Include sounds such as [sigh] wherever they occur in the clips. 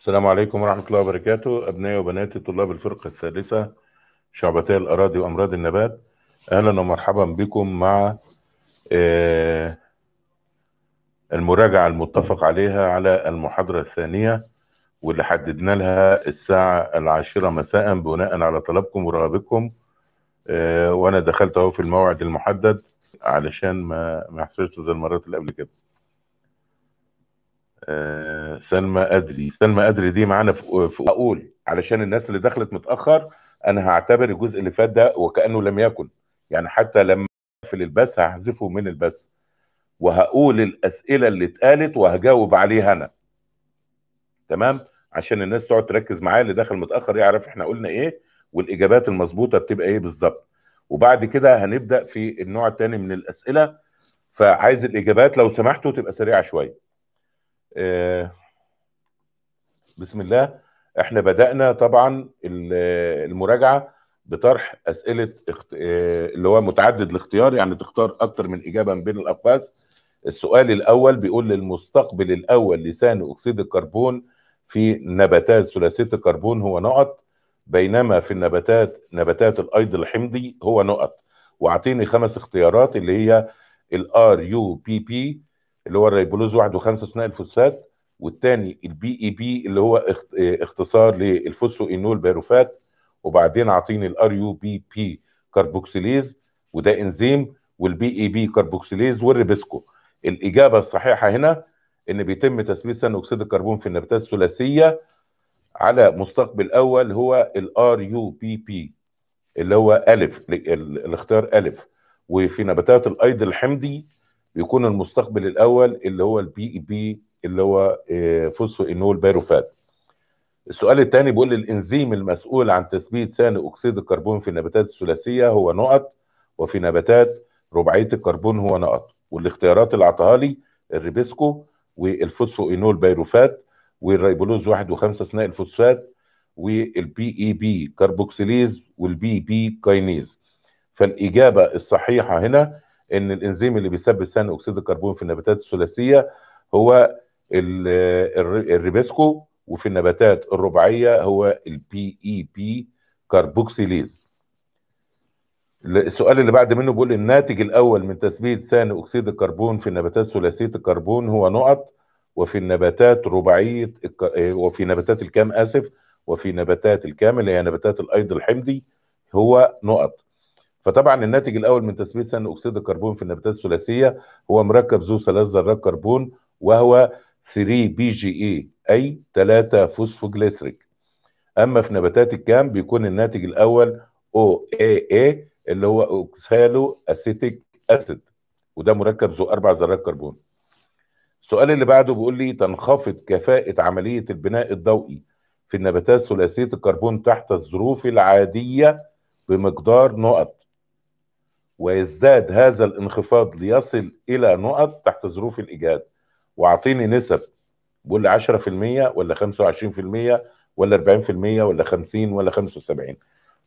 السلام عليكم ورحمة الله وبركاته أبنائي وبناتي طلاب الفرقة الثالثة شعبتي الأراضي وأمراض النبات أهلا ومرحبا بكم مع آه، المراجعة المتفق عليها على المحاضرة الثانية واللي حددنا لها الساعة العاشرة مساء بناء على طلبكم ورغبكم آه، وأنا دخلت أهو في الموعد المحدد علشان ما ما يحصلش زي المرات اللي قبل كده. آه، سلمى أدري سلمى أدري دي معانا في أقول علشان الناس اللي دخلت متأخر أنا هعتبر الجزء اللي فات ده وكأنه لم يكن يعني حتى لما أقفل البث هحذفه من البث وهقول الأسئلة اللي اتقالت وهجاوب عليها أنا تمام عشان الناس تقعد تركز معايا اللي دخل متأخر يعرف احنا قلنا إيه والإجابات المظبوطة بتبقى إيه بالظبط وبعد كده هنبدأ في النوع الثاني من الأسئلة فعايز الإجابات لو سمحتوا تبقى سريعة شوية آه بسم الله احنا بدأنا طبعا المراجعة بطرح أسئلة اخت... آه، اللي هو متعدد الاختيار يعني تختار أكتر من إجابة من بين الاقفاص السؤال الأول بيقول للمستقبل الأول لثاني أكسيد الكربون في نباتات ثلاثية الكربون هو نقط بينما في النباتات نباتات الأيض الحمضي هو نقط واعطيني خمس اختيارات اللي هي الار يو بي بي اللي هو الريبولوز 1 و5 ثنائي الفوسفات والثاني البي اي بي e اللي هو اختصار للفوسو انول بيروفات وبعدين عاطيني الار يو بي بي كاربوكسيليز وده انزيم والبي اي بي e كاربوكسيليز والريبسكو الاجابه الصحيحه هنا ان بيتم تثبيت ثاني اكسيد الكربون في النباتات الثلاثيه على مستقبل اول هو الار يو بي بي اللي هو الف الاختيار الف وفي نباتات الايض الحمضي بيكون المستقبل الاول اللي هو البي اي بي e اللي هو آه، فوسفو انول باروفات السؤال الثاني بيقول الانزيم المسؤول عن تثبيت ثاني اكسيد الكربون في النباتات الثلاثيه هو نقط وفي نباتات رباعيه الكربون هو نقط والاختيارات اللي اعطاها لي الريبسكو والفوسفو انول بايروفات والريبولوز واحد وخمسة اثناء الفوسفات والبي اي بي كربوكسيليز والبي بي كاينيز فالاجابه الصحيحه هنا ان الانزيم اللي بيسبب ثاني اكسيد الكربون في النباتات الثلاثيه هو الريبسكو وفي النباتات الربعيه هو البي اي بي كاربوكسيليز السؤال اللي بعد منه بيقول الناتج الاول من تثبيت ثاني اكسيد الكربون في النباتات ثلاثيه الكربون هو نقط وفي النباتات رباعيه إيه، وفي نباتات الكام اسف وفي نباتات الكام اللي هي نباتات الايض الحمضي هو نقط فطبعا الناتج الاول من تثبيت ثاني اكسيد الكربون في النباتات الثلاثيه هو مركب ذو ثلاث ذرات كربون وهو 3 بي جي اي اي 3 فوسفوجليسريك اما في نباتات الكام بيكون الناتج الاول او اي اي اللي هو اوكسالو اسيتيك اسيد وده مركب ذو اربع ذرات كربون السؤال اللي بعده بيقول لي تنخفض كفاءة عملية البناء الضوئي في النباتات ثلاثية الكربون تحت الظروف العادية بمقدار نقط ويزداد هذا الانخفاض ليصل إلى نقط تحت ظروف الايجاد واعطيني نسب بقول لي 10% ولا 25% ولا 40% ولا 50 ولا 75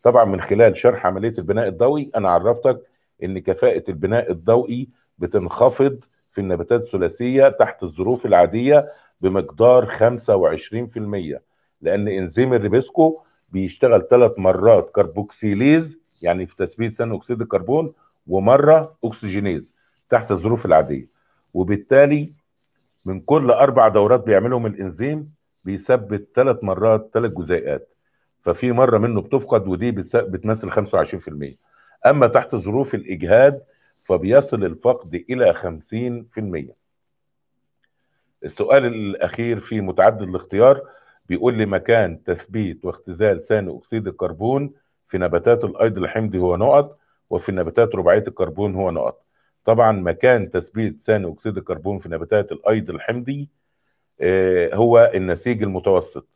طبعا من خلال شرح عمليه البناء الضوئي انا عرفتك ان كفاءه البناء الضوئي بتنخفض في النباتات الثلاثيه تحت الظروف العاديه بمقدار 25% لان انزيم الريبسكو بيشتغل ثلاث مرات كربوكسيليز يعني في تثبيت ثاني اكسيد الكربون ومره اكسجينيز تحت الظروف العاديه وبالتالي من كل اربع دورات بيعملهم الانزيم بيثبت ثلاث مرات ثلاث جزيئات ففي مره منه بتفقد ودي بتمثل 25% اما تحت ظروف الاجهاد فبيصل الفقد الى 50% السؤال الاخير في متعدد الاختيار بيقول لي مكان تثبيت واختزال ثاني اكسيد الكربون في نباتات الايض الحمضي هو نقط وفي النباتات رباعيه الكربون هو نقط طبعا مكان تثبيت ثاني اكسيد الكربون في نباتات الايض الحمضي آه، هو النسيج المتوسط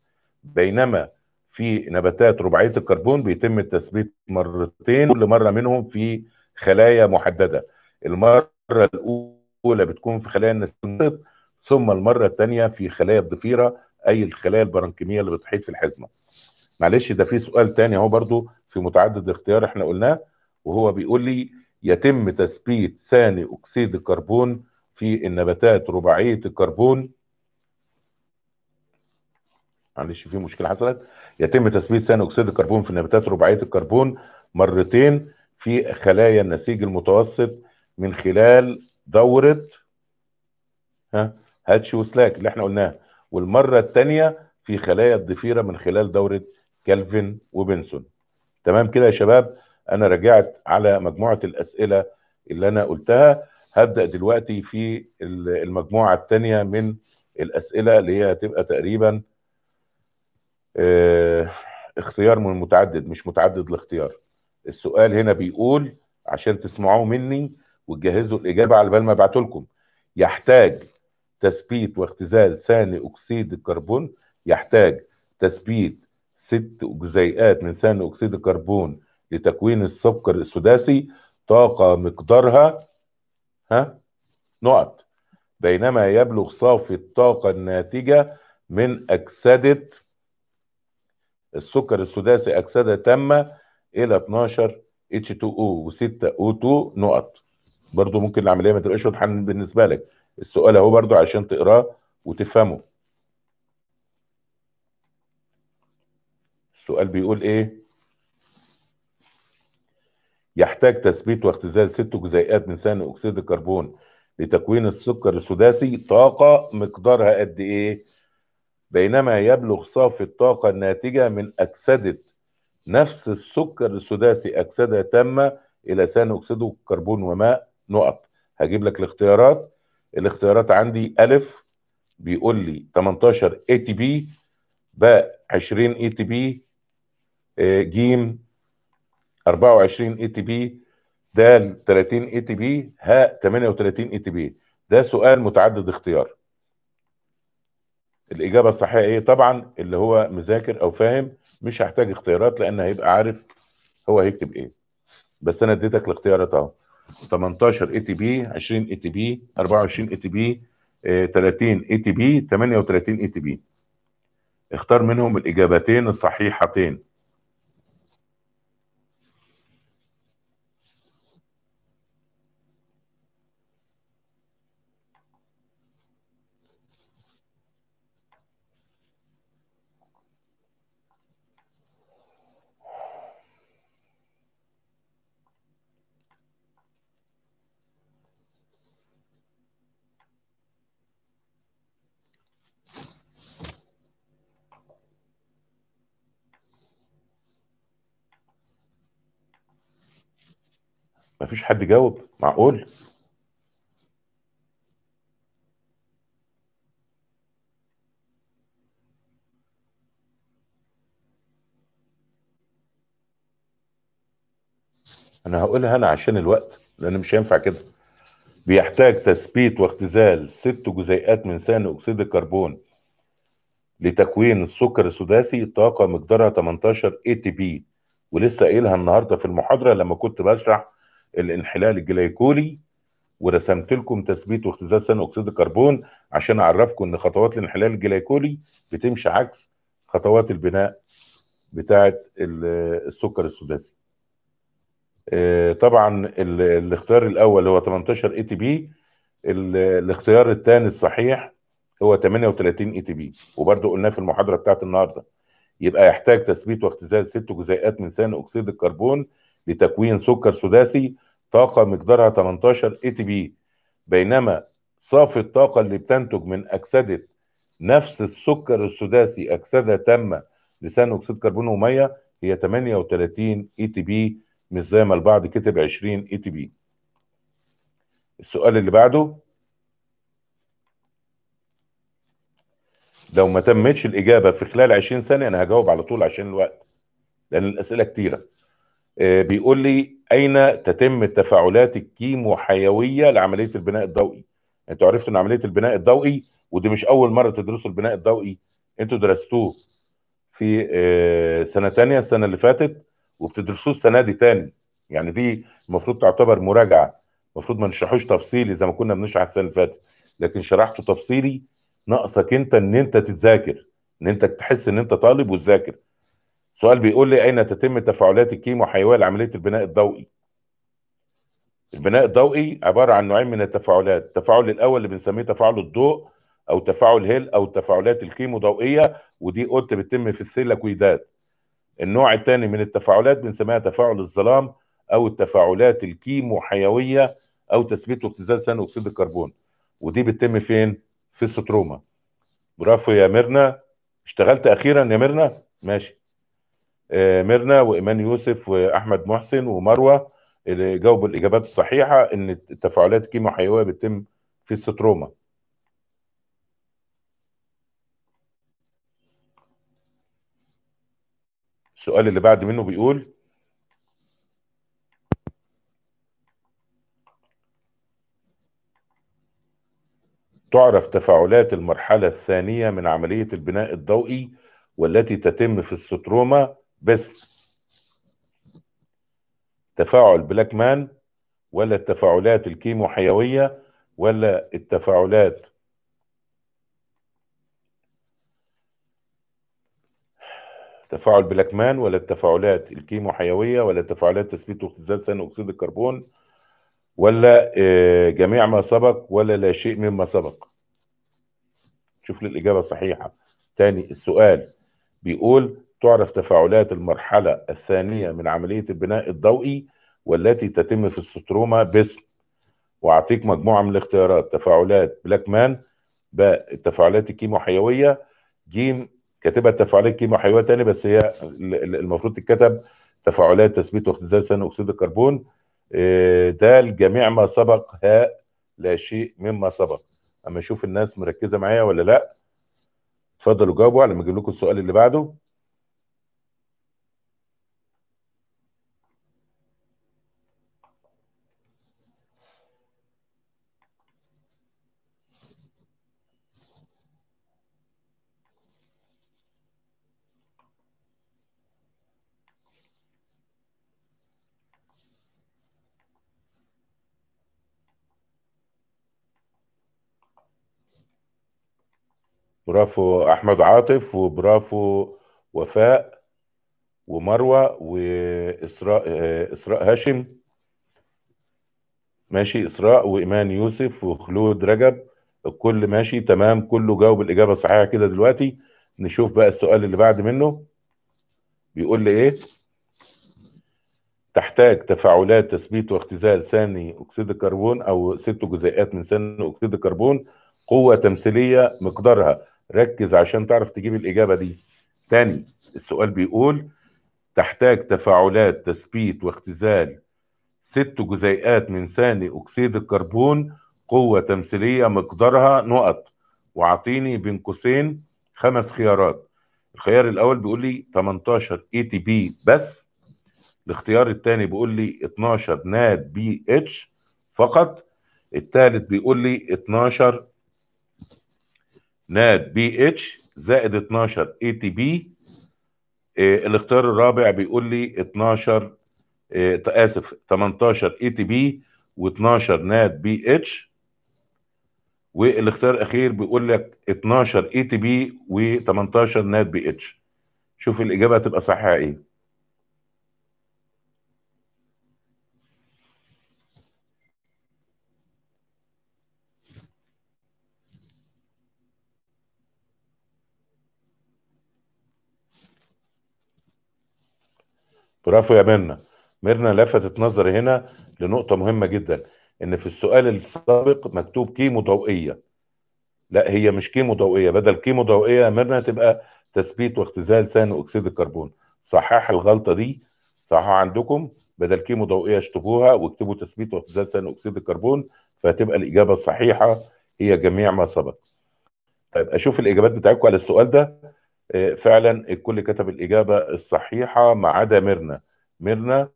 بينما في نباتات رباعيه الكربون بيتم التثبيت مرتين كل مره منهم في خلايا محدده المره الاولى بتكون في خلايا النسيج ثم المره الثانيه في خلايا الضفيره اي الخلايا البرانكيميه اللي بتحيط في الحزمه معلش ده في سؤال تاني اهو برضو في متعدد الاختيار احنا قلناه وهو بيقول لي يتم تثبيت ثاني أكسيد الكربون في النباتات رباعية الكربون معلش في مشكلة حصلت يتم تثبيت ثاني أكسيد الكربون في النباتات رباعية الكربون مرتين في خلايا النسيج المتوسط من خلال دورة ها هاتش وسلاك اللي احنا قلناها والمرة الثانية في خلايا الضفيرة من خلال دورة كلفن وبنسون تمام كده يا شباب انا رجعت على مجموعه الاسئله اللي انا قلتها هبدا دلوقتي في المجموعه الثانيه من الاسئله اللي هي هتبقى تقريبا آه، اختيار من متعدد مش متعدد الاختيار السؤال هنا بيقول عشان تسمعوه مني وتجهزوا الاجابه على بال ما ابعته لكم يحتاج تثبيت واختزال ثاني اكسيد الكربون يحتاج تثبيت ست جزيئات من ثاني اكسيد الكربون لتكوين السكر السداسي طاقة مقدارها ها نقط بينما يبلغ صافي الطاقة الناتجة من أكسدة السكر السداسي أكسدة تامة إلى 12 H2O و6 O2 نقط برضو ممكن العملية ما تبقاش واضحة بالنسبة لك السؤال اهو برضو عشان تقراه وتفهمه السؤال بيقول ايه يحتاج تثبيت واختزال ست جزيئات من ثاني اكسيد الكربون لتكوين السكر السداسي طاقه مقدارها قد ايه بينما يبلغ صافي الطاقه الناتجه من اكسده نفس السكر السداسي اكسده تامه الى ثاني اكسيد الكربون وماء نقط هجيب لك الاختيارات الاختيارات عندي الف بيقول لي 18 اي تي بي باء 20 اي تي بي جيم 24 اي تي بي د 30 اي تي بي هاء 38 اي تي بي ده سؤال متعدد اختيار الاجابه الصحيحه ايه طبعا اللي هو مذاكر او فاهم مش هحتاج اختيارات لان هيبقى عارف هو هيكتب ايه بس انا اديتك الاختيارات اهو 18 اي تي بي 20 اي تي بي 24 اي تي بي 30 اي تي بي 38 اي تي بي اختار منهم الاجابتين الصحيحتين مفيش حد جاوب معقول انا هقولها انا عشان الوقت لان مش هينفع كده بيحتاج تثبيت واختزال ست جزيئات من ثاني اكسيد الكربون لتكوين السكر السداسي طاقه مقدارها 18 اي تي بي ولسه قايلها النهارده في المحاضره لما كنت بشرح الانحلال الجليكولي ورسمت لكم تثبيت واختزال ثاني اكسيد الكربون عشان اعرفكم ان خطوات الانحلال الجليكولي بتمشي عكس خطوات البناء بتاعه السكر السداسي. آه، طبعا الاختيار الاول هو 18 اي تي بي الاختيار الثاني الصحيح هو 38 اي تي بي وبرده قلناه في المحاضره بتاعت النهارده يبقى يحتاج تثبيت واختزال ست جزيئات من ثاني اكسيد الكربون لتكوين سكر سداسي طاقة مقدارها 18 اي تي بي بينما صافي الطاقة اللي بتنتج من أكسدة نفس السكر السداسي أكسدة تامة لثاني أكسيد كربون ومية هي 38 اي تي بي مش زي ما البعض كتب 20 اي تي بي السؤال اللي بعده لو ما تمتش الإجابة في خلال 20 ثانية أنا هجاوب على طول عشان الوقت لأن الأسئلة كتيرة آه، بيقول لي اين تتم التفاعلات الكيموحيويه لعمليه البناء الضوئي انتوا عرفتوا ان عمليه البناء الضوئي ودي مش اول مره تدرسوا البناء الضوئي انتوا درستوه في آه، سنه تانية السنه اللي فاتت وبتدرسوه السنه دي تاني يعني دي المفروض تعتبر مراجعه المفروض ما نشرحوش تفصيلي زي ما كنا بنشرح السنه اللي فاتت لكن شرحته تفصيلي ناقصك انت ان انت تتذاكر ان انت تحس ان انت طالب وتذاكر سؤال بيقول لي اين تتم تفاعلات الكيمو حيويه لعمليه البناء الضوئي البناء الضوئي عباره عن نوعين من التفاعلات التفاعل الاول اللي بنسميه تفاعل الضوء او تفاعل هيل او تفاعلات الكيمو ضوئيه ودي قلت بتتم في السيلاكويدات النوع الثاني من التفاعلات بنسميها تفاعل الظلام او التفاعلات الكيمو حيويه او تثبيت واختزال ثاني اكسيد الكربون ودي بتتم فين في الستروما برافو يا ميرنا اشتغلت اخيرا يا ميرنا ماشي آه، ميرنا وايمان يوسف واحمد محسن ومروه اللي جاوبوا الاجابات الصحيحه ان التفاعلات كيمو حيويه بتتم في الستروما السؤال اللي بعد منه بيقول تعرف تفاعلات المرحلة الثانية من عملية البناء الضوئي والتي تتم في الستروما بس تفاعل بلاك مان ولا التفاعلات الكيمو حيوية ولا التفاعلات تفاعل بلاك مان ولا التفاعلات الكيمو حيوية ولا تفاعلات تثبيت واختزال ثاني أكسيد الكربون ولا آه، جميع ما سبق ولا لا شيء مما سبق شوف لي الإجابة صحيحة تاني السؤال بيقول تعرف تفاعلات المرحلة الثانية من عملية البناء الضوئي والتي تتم في الستروما باسم وأعطيك مجموعة من الاختيارات تفاعلات بلاك مان باء التفاعلات الكيموحيوية جيم كاتبها التفاعلات الكيموحيوية تاني بس هي المفروض تتكتب تفاعلات تثبيت واختزال ثاني أكسيد الكربون آه، د جميع ما سبق هاء لا شيء مما سبق أما أشوف الناس مركزة معايا ولا لأ اتفضلوا جاوبوا على ما أجيب لكم السؤال اللي بعده برافو احمد عاطف وبرافو وفاء ومروه واسراء اسراء هاشم ماشي اسراء وايمان يوسف وخلود رجب الكل ماشي تمام كله جاوب الاجابه الصحيحه كده دلوقتي نشوف بقى السؤال اللي بعد منه بيقول لي ايه تحتاج تفاعلات تثبيت واختزال ثاني اكسيد الكربون او ست جزيئات من ثاني اكسيد الكربون قوه تمثيليه مقدارها ركز عشان تعرف تجيب الإجابة دي تاني السؤال بيقول تحتاج تفاعلات تثبيت واختزال ست جزيئات من ثاني أكسيد الكربون قوة تمثيلية مقدارها نقط واعطيني بين قوسين خمس خيارات الخيار الأول بيقول لي 18 اي تي بي بس الاختيار الثاني بيقول لي 12 ناد بي اتش فقط الثالث بيقول لي 12 ناد بي اتش زائد 12 اي تي بي آه، الاختيار الرابع بيقول لي 12 إيه اسف 18 اي تي بي و12 ناد بي اتش والاختيار الاخير بيقول لك 12 اي تي بي و18 ناد بي اتش شوف الاجابه هتبقى صحيحه ايه برافو يا ميرنا ميرنا لفتت نظري هنا لنقطه مهمه جدا ان في السؤال السابق مكتوب كيمو ضوئيه لا هي مش كيمو ضوئيه بدل كيمو ضوئيه ميرنا تبقى تثبيت واختزال ثاني اكسيد الكربون صحح الغلطه دي صححها عندكم بدل كيمو ضوئيه اشطبوها واكتبوا تثبيت واختزال ثاني اكسيد الكربون فهتبقى الاجابه الصحيحه هي جميع ما سبق طيب اشوف الاجابات بتاعتكم على السؤال ده آه، فعلا الكل كتب الاجابه الصحيحه ما عدا ميرنا ميرنا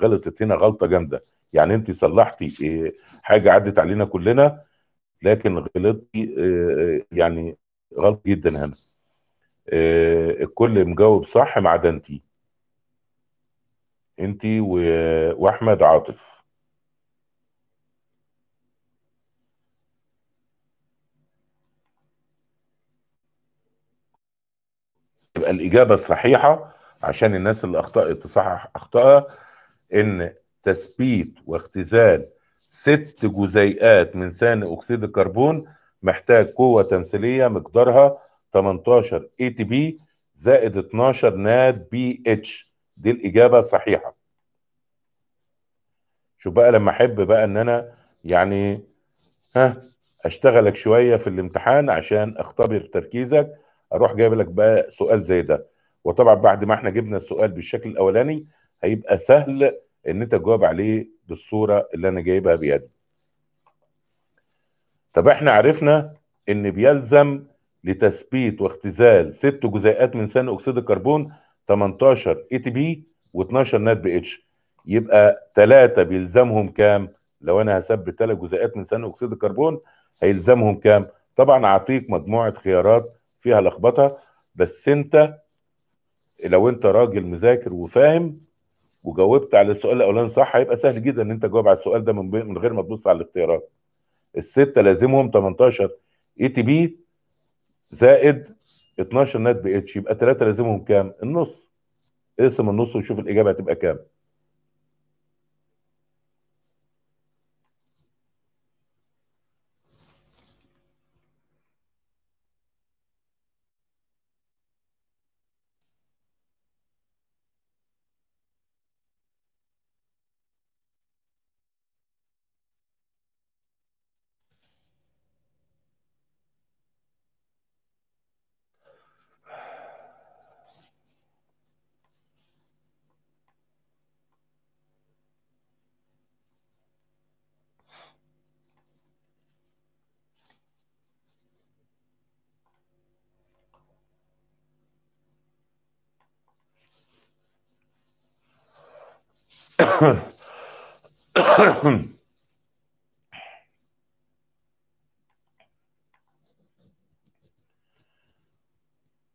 غلطت هنا غلطه جامده يعني انت صلحتي آه، حاجه عدت علينا كلنا لكن غلطتي آه، يعني غلط جدا هنا الكل مجاوب صح ما عدا انت انت واحمد عاطف الاجابه الصحيحه عشان الناس اللي اخطات تصحح اخطائها ان تثبيت واختزال ست جزيئات من ثاني اكسيد الكربون محتاج قوه تمثيليه مقدارها 18 اي تي بي زائد 12 ناد بي اتش دي الاجابه الصحيحه شوف بقى لما احب بقى ان انا يعني ها اشتغلك شويه في الامتحان عشان اختبر تركيزك اروح جايب لك بقى سؤال زي ده وطبعا بعد ما احنا جبنا السؤال بالشكل الاولاني هيبقى سهل ان انت تجاوب عليه بالصوره اللي انا جايبها بيدي طب احنا عرفنا ان بيلزم لتثبيت واختزال ست جزيئات من ثاني اكسيد الكربون 18 اي تي بي و12 نات بي اتش يبقى ثلاثه بيلزمهم كام لو انا هثبت ثلاث جزيئات من ثاني اكسيد الكربون هيلزمهم كام طبعا اعطيك مجموعه خيارات فيها لخبطه بس انت لو انت راجل مذاكر وفاهم وجاوبت على السؤال الاولاني صح هيبقى سهل جدا ان انت تجاوب على السؤال ده من, من غير ما تبص على الاختيارات السته لازمهم 18 اي تي بي زائد 12 نات بي اتش يبقى ثلاثه لازمهم كام؟ النص اقسم النص وشوف الاجابه هتبقى كام [coughs]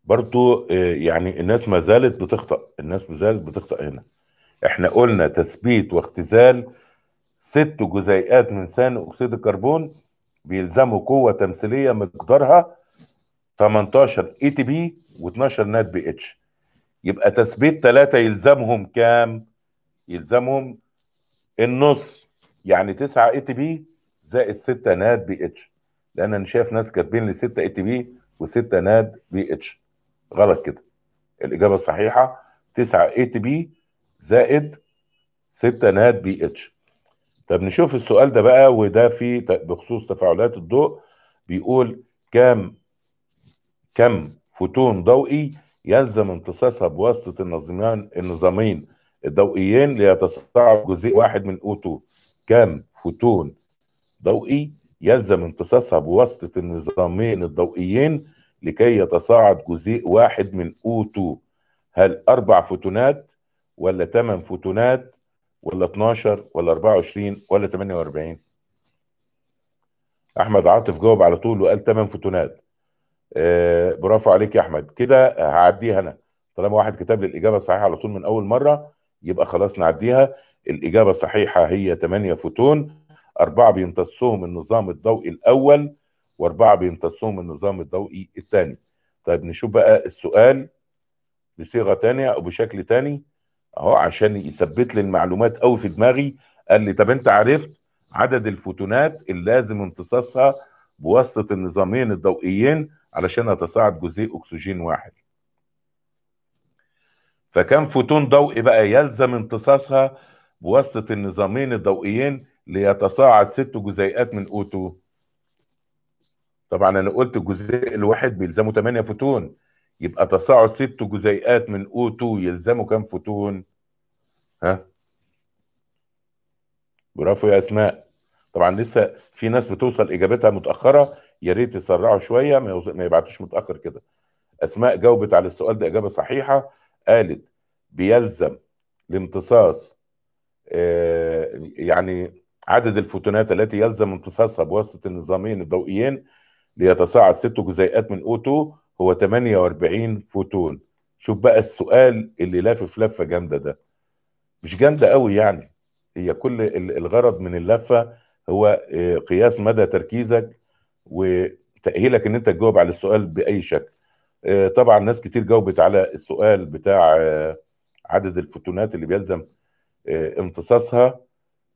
برضو آه، يعني الناس ما زالت بتخطأ الناس ما زالت بتخطأ هنا احنا قلنا تثبيت واختزال ست جزيئات من ثاني اكسيد الكربون بيلزموا قوه تمثيليه مقدارها 18 اي تي بي و12 نات بي اتش يبقى تثبيت ثلاثه يلزمهم كام؟ يلزمهم النص يعني 9 اي تي بي زائد 6 ناد بي اتش لان انا شايف ناس كاتبين لي 6 اي تي بي و6 ناد بي اتش غلط كده الاجابه الصحيحه 9 اي تي بي زائد 6 ناد بي اتش طب نشوف السؤال ده بقى وده في بخصوص تفاعلات الضوء بيقول كام كم فوتون ضوئي يلزم امتصاصها بواسطه النظامين النظامين الضوئيين ليتصاعد جزيء واحد من او2 كم فوتون ضوئي يلزم امتصاصها بواسطة النظامين الضوئيين لكي يتصاعد جزيء واحد من او2 هل أربع فوتونات ولا ثمان فوتونات ولا 12 ولا 24 ولا 48 احمد عاطف جاوب على طول وقال ثمان فوتونات آه برافو عليك يا احمد كده هعديها انا طالما واحد كتب لي الاجابه الصحيحه على طول من اول مره يبقى خلاص نعديها الإجابة الصحيحة هي 8 فوتون أربعة بيمتصهم النظام الضوئي الأول وأربعة بيمتصهم النظام الضوئي الثاني طيب نشوف بقى السؤال بصيغة ثانيه أو بشكل ثاني أهو عشان يثبت لي المعلومات قوي في دماغي قال لي طب أنت عرفت عدد الفوتونات اللي لازم امتصاصها بواسطة النظامين الضوئيين علشان أتصاعد جزيء أكسجين واحد فكان فوتون ضوئي بقى يلزم امتصاصها بواسطة النظامين الضوئيين ليتصاعد ست جزيئات من أوتو طبعا أنا قلت الجزيء الواحد بيلزمه 8 فوتون يبقى تصاعد ست جزيئات من O2 يلزمه كام فوتون؟ ها؟ برافو يا اسماء طبعا لسه في ناس بتوصل اجابتها متاخره يا ريت يسرعوا شويه ما, يبعتوش متاخر كده اسماء جاوبت على السؤال ده اجابه صحيحه قالت بيلزم الامتصاص آه، يعني عدد الفوتونات التي يلزم امتصاصها بواسطة النظامين الضوئيين ليتصاعد ست جزيئات من أوتو 2 هو 48 فوتون شوف بقى السؤال اللي لافف لفة جامدة ده مش جامدة قوي يعني هي كل الغرض من اللفة هو آه، قياس مدى تركيزك وتأهيلك ان انت تجاوب على السؤال بأي شكل آه، طبعا ناس كتير جاوبت على السؤال بتاع آه، عدد الفوتونات اللي بيلزم آه، امتصاصها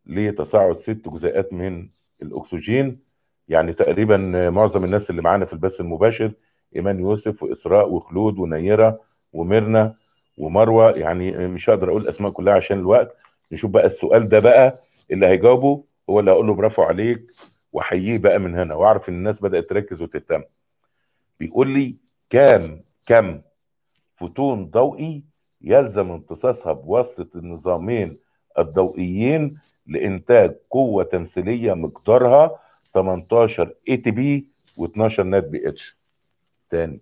لتصاعد ست جزيئات من الاكسجين يعني تقريبا معظم الناس اللي معانا في البث المباشر ايمان يوسف واسراء وخلود ونيره وميرنا ومروه يعني مش هقدر اقول الاسماء كلها عشان الوقت نشوف بقى السؤال ده بقى اللي هيجاوبه هو اللي هقول له برافو عليك واحييه بقى من هنا واعرف ان الناس بدات تركز وتهتم بيقول لي كام كم فوتون ضوئي يلزم امتصاصها بواسطة النظامين الضوئيين لإنتاج قوة تمثيلية مقدارها 18 اي تي بي و12 نت بي اتش تاني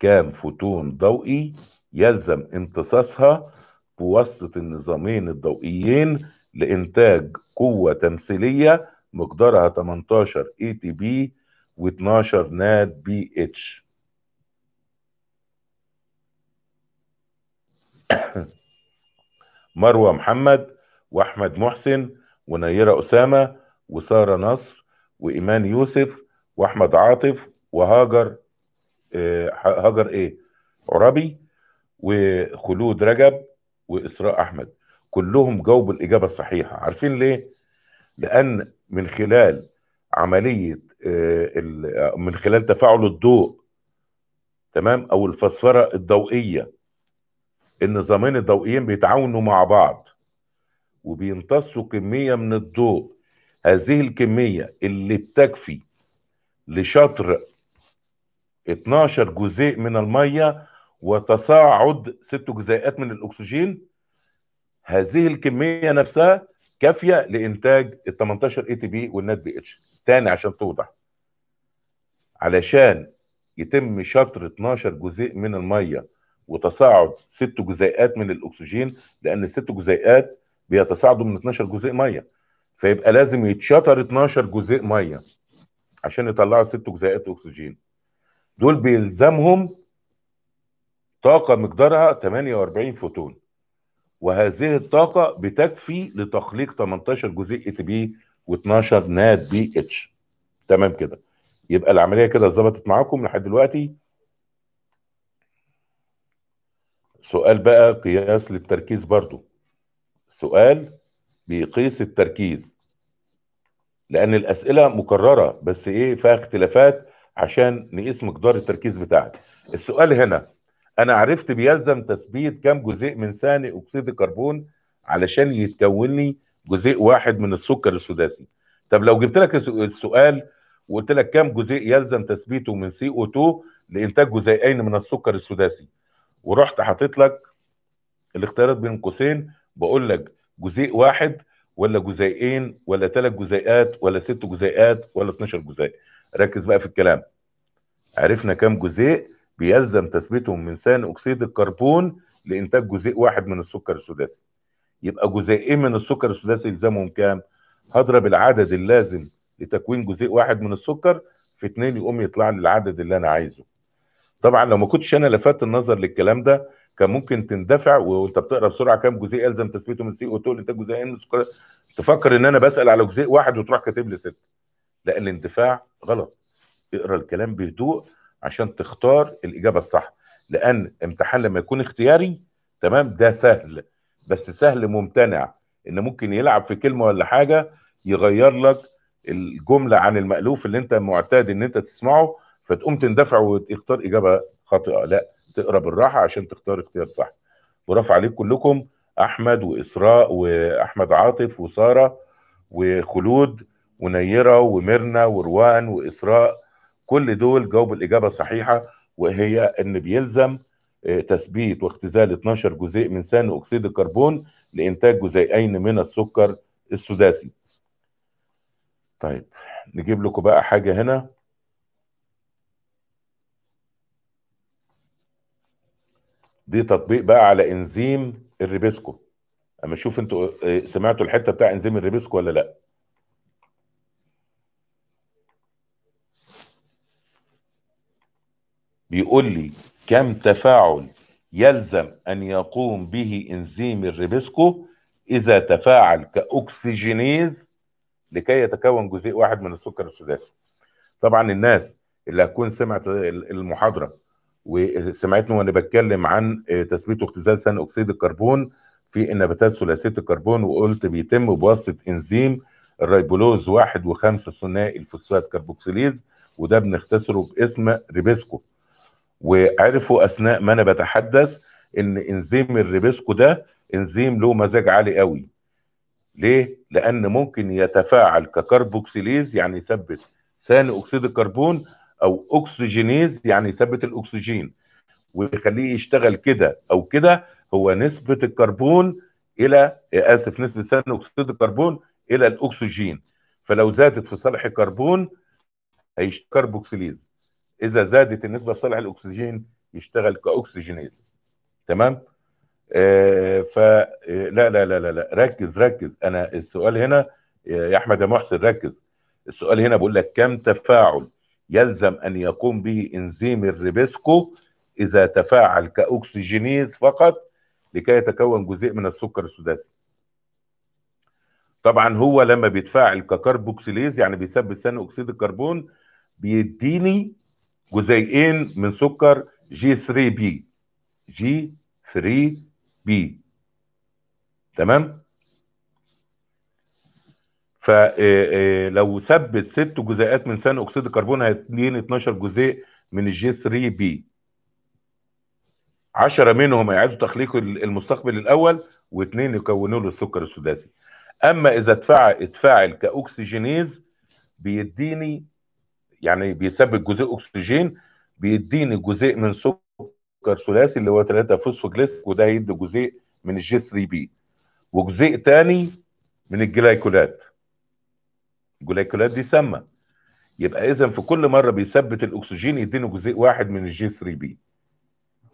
كام فوتون ضوئي يلزم امتصاصها بواسطة النظامين الضوئيين لإنتاج قوة تمثيلية مقدارها 18 اي تي بي و12 نات بي اتش مروة محمد وأحمد محسن ونيرة أسامة وسارة نصر وإيمان يوسف وأحمد عاطف وهاجر آه، هاجر إيه عربي وخلود رجب وإسراء أحمد كلهم جاوبوا الإجابة الصحيحة عارفين ليه؟ لأن من خلال عملية آه، من خلال تفاعل الضوء تمام أو الفسفرة الضوئية النظامين الضوئيين بيتعاونوا مع بعض وبيمتصوا كميه من الضوء هذه الكميه اللي بتكفي لشطر 12 جزيء من الميه وتصاعد ست جزيئات من الاكسجين هذه الكميه نفسها كافيه لانتاج ال 18 اي تي بي والنت بي اتش تاني عشان توضح علشان يتم شطر 12 جزيء من الميه وتصاعد ست جزيئات من الاكسجين لان الست جزيئات بيتصاعدوا من 12 جزيء ميه فيبقى لازم يتشطر 12 جزيء ميه عشان يطلعوا ست جزيئات اكسجين دول بيلزمهم طاقه مقدارها 48 فوتون وهذه الطاقه بتكفي لتخليق 18 جزيء اي تي بي و12 نات بي اتش تمام كده يبقى العمليه كده ظبطت معاكم لحد دلوقتي سؤال بقى قياس للتركيز برضو سؤال بيقيس التركيز لان الاسئله مكرره بس ايه فيها اختلافات عشان نقيس مقدار التركيز بتاعك السؤال هنا انا عرفت بيلزم تثبيت كم جزء من ثاني اكسيد الكربون علشان يتكون لي جزء واحد من السكر السداسي طب لو جبت لك السؤال وقلت لك كم جزء يلزم تثبيته من سي او 2 لانتاج جزيئين من السكر السداسي ورحت حاطط لك الاختيارات بين قوسين بقول لك جزيء واحد ولا جزيئين ولا ثلاث جزيئات ولا ست جزيئات ولا 12 جزيء ركز بقى في الكلام عرفنا كم جزيء بيلزم تثبيتهم من ثاني اكسيد الكربون لانتاج جزيء واحد من السكر السداسي يبقى جزيئين من السكر السداسي يلزمهم كام هضرب العدد اللازم لتكوين جزيء واحد من السكر في اتنين يقوم يطلع لي العدد اللي انا عايزه طبعا لو ما كنتش انا لفت النظر للكلام ده كان ممكن تندفع وانت بتقرا بسرعه كام جزيء يلزم تثبيته من سي او 2 انتاج جزيئين تفكر ان انا بسال على جزيء واحد وتروح كاتب لي سته لا الاندفاع غلط اقرا الكلام بهدوء عشان تختار الاجابه الصح لان امتحان لما يكون اختياري تمام ده سهل بس سهل ممتنع ان ممكن يلعب في كلمه ولا حاجه يغير لك الجمله عن المالوف اللي انت معتاد ان انت تسمعه فتقوم تندفع وتختار اجابه خاطئه لا تقرا بالراحه عشان تختار اختيار صح برافو عليك كلكم احمد واسراء واحمد عاطف وساره وخلود ونيره وميرنا وروان واسراء كل دول جاوبوا الاجابه الصحيحه وهي ان بيلزم آه، تثبيت واختزال 12 جزيء من ثاني اكسيد الكربون لانتاج جزيئين من السكر السداسي. طيب نجيب لكم بقى حاجه هنا دي تطبيق بقى على انزيم الريبسكو اما اشوف انتوا آه، سمعتوا الحته بتاع انزيم الريبسكو ولا لا بيقول لي كم تفاعل يلزم ان يقوم به انزيم الريبسكو اذا تفاعل كاكسجينيز لكي يتكون جزيء واحد من السكر السداسي طبعا الناس اللي هتكون سمعت المحاضره وسمعتني وانا بتكلم عن آه، تثبيت واختزال ثاني اكسيد الكربون في النباتات ثلاثيه الكربون وقلت بيتم بواسطه انزيم الريبولوز واحد وخمسة ثنائي الفوسفات كربوكسيليز وده بنختصره باسم ريبيسكو وعرفوا اثناء ما انا بتحدث ان انزيم الريبيسكو ده انزيم له مزاج عالي قوي ليه؟ لأن ممكن يتفاعل ككربوكسيليز يعني يثبت ثاني أكسيد الكربون او اكسجينيز يعني يثبت الاكسجين ويخليه يشتغل كده او كده هو نسبه الكربون الى اسف نسبه ثاني اكسيد الكربون الى الاكسجين فلو زادت في صالح الكربون هيشتغل كربوكسيليز اذا زادت النسبه في صالح الاكسجين يشتغل كاكسجينيز تمام آه فلا آه، لا لا لا لا ركز ركز انا السؤال هنا آه، يا احمد يا محسن ركز السؤال هنا بقول لك كم تفاعل يلزم أن يقوم به إنزيم الريبسكو إذا تفاعل كأكسجينيز فقط لكي يتكون جزء من السكر السداسي طبعا هو لما بيتفاعل ككربوكسيليز يعني بيسبب ثاني أكسيد الكربون بيديني جزيئين من سكر جي 3 بي جي 3 بي تمام فلو آه، آه، ثبت ست جزيئات من ثاني اكسيد الكربون هيتنين 12 جزيء من الجي 3 بي 10 منهم هيعيدوا تخليق المستقبل الاول واثنين يكونوا له السكر السداسي اما اذا اتفعل اتفاعل كاكسجينيز بيديني يعني بيثبت جزيء اكسجين بيديني جزيء من سكر ثلاثي اللي هو 3 فوسفوجليس وده هيدي جزيء من الجي 3 بي وجزيء تاني من الجلايكولات الجلايكولات دي سامه يبقى اذا في كل مره بيثبت الاكسجين يديني جزيء واحد من الجي 3 بي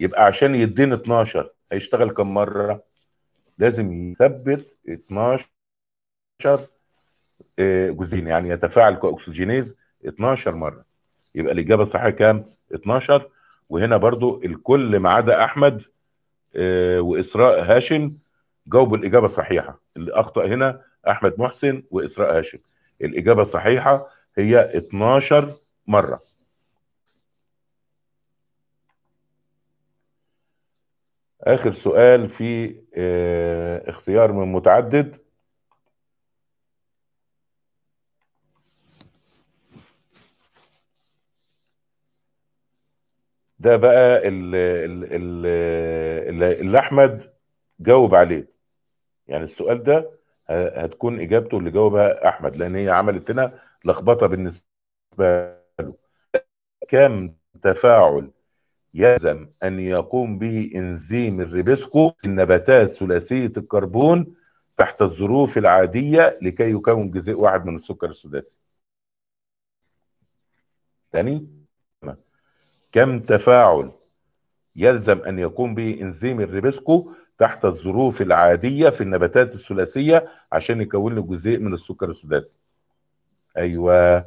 يبقى عشان يديني 12 هيشتغل كم مره لازم يثبت 12 آه، جزيء يعني يتفاعل كاكسجينيز 12 مره يبقى الاجابه الصحيحه كام 12 وهنا برضو الكل ما عدا احمد آه، واسراء هاشم جاوبوا الاجابه الصحيحه اللي اخطا هنا احمد محسن واسراء هاشم الإجابة الصحيحة هي 12 مرة آخر سؤال في آه، اختيار من متعدد ده بقى اللي, اللي, اللي أحمد جاوب عليه يعني السؤال ده هتكون اجابته اللي جاوبها احمد لان هي عملت لنا لخبطه بالنسبه له كم تفاعل يلزم ان يقوم به انزيم الريبسكو في النباتات ثلاثيه الكربون تحت الظروف العاديه لكي يكون جزء واحد من السكر السداسي تاني كم تفاعل يلزم ان يقوم به انزيم الريبسكو تحت الظروف العادية في النباتات الثلاثية عشان يكون له جزء من السكر الثلاثي. أيوة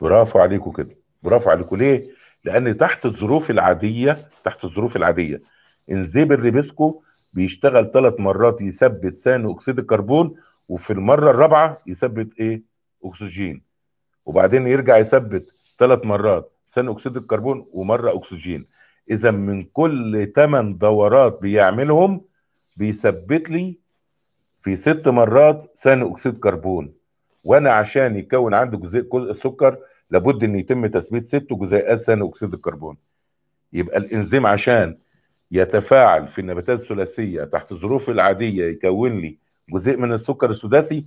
برافو عليكم كده برافو عليكم ليه لأن تحت الظروف العادية تحت الظروف العادية انزيم الريبسكو بيشتغل ثلاث مرات يثبت ثاني أكسيد الكربون وفي المرة الرابعة يثبت إيه أكسجين وبعدين يرجع يثبت ثلاث مرات ثاني أكسيد الكربون ومرة أكسجين إذا من كل ثمان دورات بيعملهم بيثبت لي في ست مرات ثاني اكسيد كربون وانا عشان يكون عنده جزيء جزء السكر لابد ان يتم تثبيت ست جزيئات ثاني اكسيد الكربون يبقى الانزيم عشان يتفاعل في النباتات الثلاثيه تحت الظروف العاديه يكون لي جزء من السكر السداسي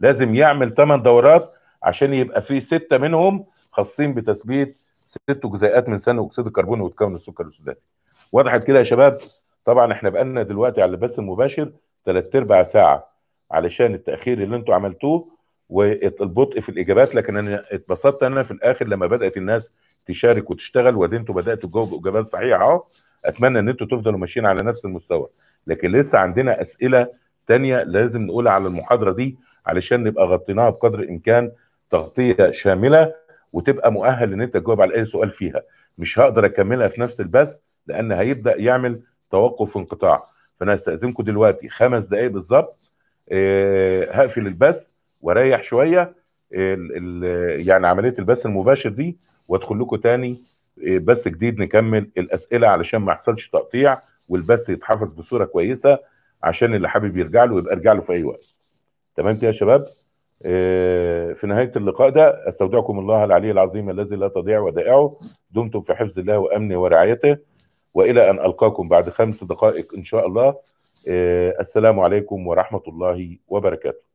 لازم يعمل 8 دورات عشان يبقى في سته منهم خاصين بتثبيت ست جزيئات من ثاني اكسيد الكربون وتكون السكر السداسي وضحت كده يا شباب طبعا احنا بقالنا دلوقتي على البث المباشر ثلاث ارباع ساعه علشان التاخير اللي انتم عملتوه والبطء في الاجابات لكن انا اتبسطت انا في الاخر لما بدات الناس تشارك وتشتغل وبعدين انتم بداتوا تجاوبوا اجابات صحيحه اهو اتمنى ان انتم تفضلوا ماشيين على نفس المستوى لكن لسه عندنا اسئله تانية لازم نقولها على المحاضره دي علشان نبقى غطيناها بقدر الامكان تغطيه شامله وتبقى مؤهل ان انت تجاوب على اي سؤال فيها مش هقدر اكملها في نفس البث لان هيبدا يعمل توقف انقطاع فانا استاذنكم دلوقتي خمس دقائق بالظبط آه، هقفل البث واريح شويه يعني عمليه البث المباشر دي وادخل لكم تاني آه، بث جديد نكمل الاسئله علشان ما يحصلش تقطيع والبث يتحفظ بصوره كويسه عشان اللي حابب يرجع له يبقى ارجع له في اي وقت. تمام كده يا شباب؟ آه، في نهايه اللقاء ده استودعكم الله العلي العظيم الذي لا تضيع ودائعه دمتم في حفظ الله وامنه ورعايته والى ان القاكم بعد خمس دقائق ان شاء الله آه، السلام عليكم ورحمه الله وبركاته